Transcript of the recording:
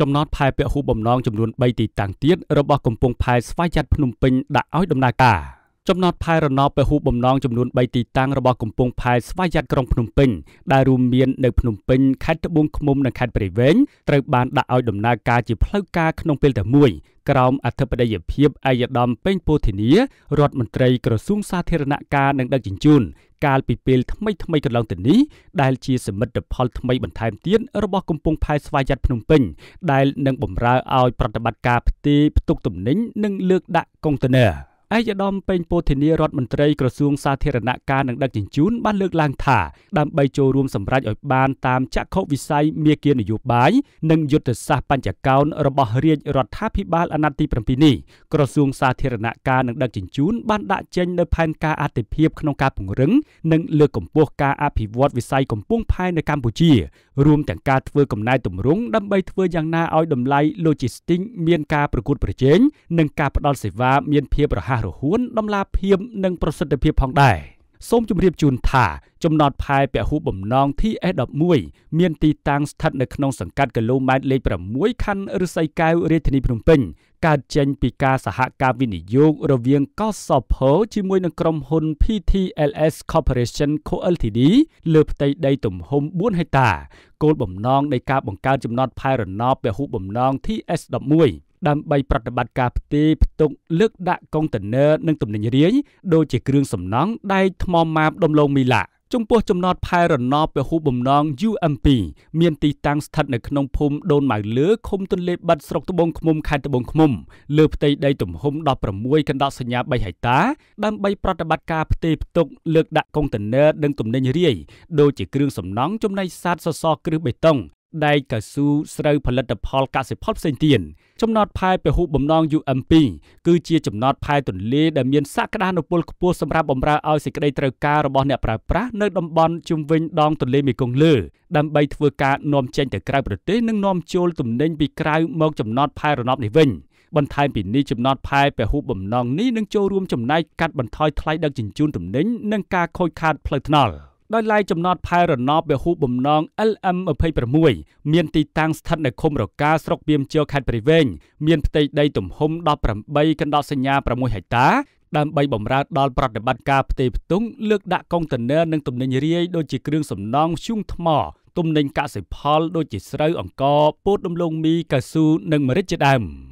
ចំណតផែពហុបំណងចំនួន3ទីតាំងទៀតរបស់កំពង់ផែស្វ័យចាត់ភ្នំពេញដាក់ឲ្យដំណើរការ ចំណតផែរណបពហុបំណងចំនួន3ទីតាំងរបស់កំពង់ផែស្វ័យយ័តក្រុងភ្នំពេញដែលរួមមាននៅភ្នំពេញខេត្តត្បូងឃ្មុំនិងខេត្តព្រៃវែងត្រូវបានដាក់ឲ្យដំណើរការជាផ្លូវការក្នុងពេលតែមួយក្រោមអធិបតីភាពឯកឧត្តមពេញពោធិនីរដ្ឋមន្ត្រីក្រសួងសាធារណការនិងដឹកជញ្ជូនកាលពីពេលថ្មីថ្មីកន្លងទៅនេះដែលជាសមិទ្ធផលថ្មីបន្ថែមទៀតរបស់កំពង់ផែស្វយ័តភ្នំពេញ ដែលនឹងបំរើឲ្យប្រតិបត្តិការផ្ទេរផ្ទុកទំនិញនិងលើកដាក់កុងតឺន័រ។ឯកឧត្តមពេញពោធិនារដ្ឋមន្ត្រីក្រសួងសាធារណការនិងដឹកជញ្ជូនបានលើកឡើងថាដើម្បីចូលរួមសម្រេចឲ្យបានតាមចក្ខុវិស័យមាគ៌ានយោបាយនិងយុទ្ធសាស្ត្របញ្ចកោណរបស់រាជរដ្ឋាភិបាលអាណត្តិទី7នេះក្រសួងសាធារណការនិងដឹកជញ្ជូនបានដាក់ចេញនូវផែនការអាទិភាពក្នុងការពង្រឹងនិងលើកកម្ពស់ការអភិវឌ្ឍវិស័យកំពង់ផែនៅកម្ពុជារួមទាំងការធ្វើកំណែទម្រង់ដើម្បីធ្វើយ៉ាងណាឲ្យតម្លៃ Logistics មានការប្រកួតប្រជែងនិងការផ្តល់សេវា មានភាពរហ័សរហួនដំឡាភាពនិងប្រសិទ្ធភាពផងដែរសូមជម្រាបជូនថាចំណត់ផែពហុបំណង TS11 មានទីតាំងស្ថិតនៅក្នុងសង្កាត់គីឡូម៉ែត្រលេខ6ខណ្ឌឫស្សីកែវរាជធានីភ្នំពេញកើតចេញពីការសហការវិនិយោគរវាងកសភជាមួយនឹងក្រុមហ៊ុន PTLS Corporation Co Ltd លើផ្ទៃដី ទំហំ4ហិកតាគោលបំណងនៃការបង្កើតចំណត់ផែរណបពហុបំណង TS11 ដើម្បីប្រតិបត្តិការផ្ទេរផ្ទុកលើកដាក់កុងតឺន័រនិងទំនិញរាយដូចជាគ្រឿងសំណង់ដែកថ្មម៉ាបដំឡូងមីឡាចំពោះចំណតផែរណបពហុបំណង UMP មានទីតាំងស្ថិតនៅក្នុងភូមិដូនម៉ៅលើឃុំទន្លេបាត់ស្រុកត្បូងឃ្មុំខេត្តត្បូងឃ្មុំលើផ្ទៃដីទំហំ16កណ្ដោសញ្ញា3ហិកតាដើម្បីប្រតិបត្តិការផ្ទេរផ្ទុកលើកដាក់កុងតឺន័រនិងទំនិញរាយដូចជាគ្រឿងសំណង់ចំណីសត្វសសរគ្រឹះបេតុងដែកកៅស៊ូស្រូវផលិតផលកសិផលផ្សេងទៀតចំណតផែពហុបំណង UMP គឺជាចំណតផែទន្លេដែលមានសក្តានុពលខ្ពស់សម្រាប់បម្រើឲ្យសេចក្តីត្រូវការរបស់អ្នកប្រើប្រាស់នៅតំបន់ជុំវិញដងទន្លេមេគង្គលើដើម្បីធ្វើការនាំចេញទៅក្រៅប្រទេសនិងនាំចូលទំនិញពីក្រៅមកចំណតផែរណបនេះវិញបន្ថែមពីនេះចំណតផែពហុបំណងនេះនឹងចូលរួមចំណែកកាត់បន្ថយថ្លៃដឹកជញ្ជូនទំនិញនិងការខូចខាតផ្លូវថ្នល់។ដោយឡែកចំណតផែរណបពហុបំណង LM26 មានទីតាំងស្ថិតនៅឃុំរកាស្រុកពីមជើខេត្តព្រៃវែងមានផ្ទៃដីទំហំ18កណ្ដោសញ្ញា6ហិកតា ដើម្បីបម្រើដល់ប្រតិបត្តិការផ្ទេរផ្ទុងលើកដាក់កុងតឺន័រនិងទំនិញរាយដូចជាគ្រឿងសំណង់ធ្យូងថ្ម ទំនិញកសិផល ដូចជាស្រូវអង្ករពោតដំឡូងមីកៅស៊ូនិងម្រេចជាដើម។